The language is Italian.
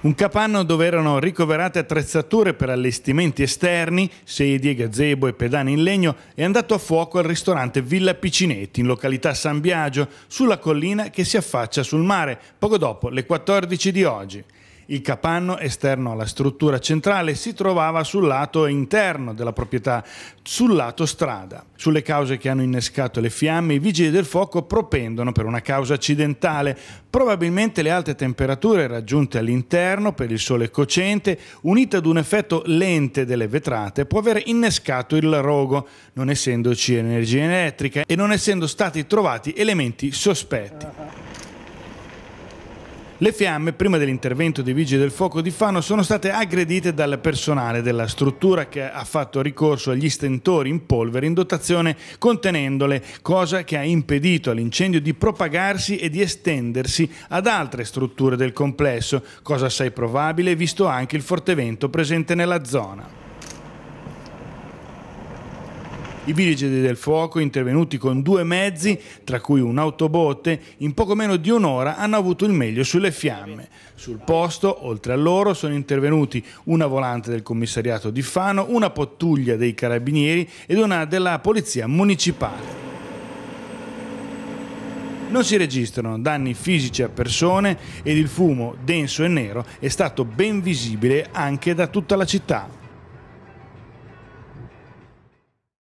Un capanno dove erano ricoverate attrezzature per allestimenti esterni, sedie, gazebo e pedane in legno, è andato a fuoco al ristorante Villa Picinetti, in località San Biagio, sulla collina che si affaccia sul mare, poco dopo le 14 di oggi. Il capanno esterno alla struttura centrale si trovava sul lato interno della proprietà, sul lato strada. Sulle cause che hanno innescato le fiamme, i vigili del fuoco propendono per una causa accidentale, probabilmente le alte temperature raggiunte all'interno per il sole cocente, unite ad un effetto lente delle vetrate, può aver innescato il rogo, non essendoci energia elettrica e non essendo stati trovati elementi sospetti. Le fiamme, prima dell'intervento dei vigili del fuoco di Fano, sono state aggredite dal personale della struttura che ha fatto ricorso agli stentori in polvere in dotazione contenendole, cosa che ha impedito all'incendio di propagarsi e di estendersi ad altre strutture del complesso, cosa assai probabile visto anche il forte vento presente nella zona. I vigili del fuoco, intervenuti con due mezzi, tra cui un autobotte, in poco meno di un'ora hanno avuto il meglio sulle fiamme. Sul posto, oltre a loro, sono intervenuti una volante del commissariato di Fano, una pottuglia dei carabinieri ed una della polizia municipale. Non si registrano danni fisici a persone ed il fumo denso e nero è stato ben visibile anche da tutta la città.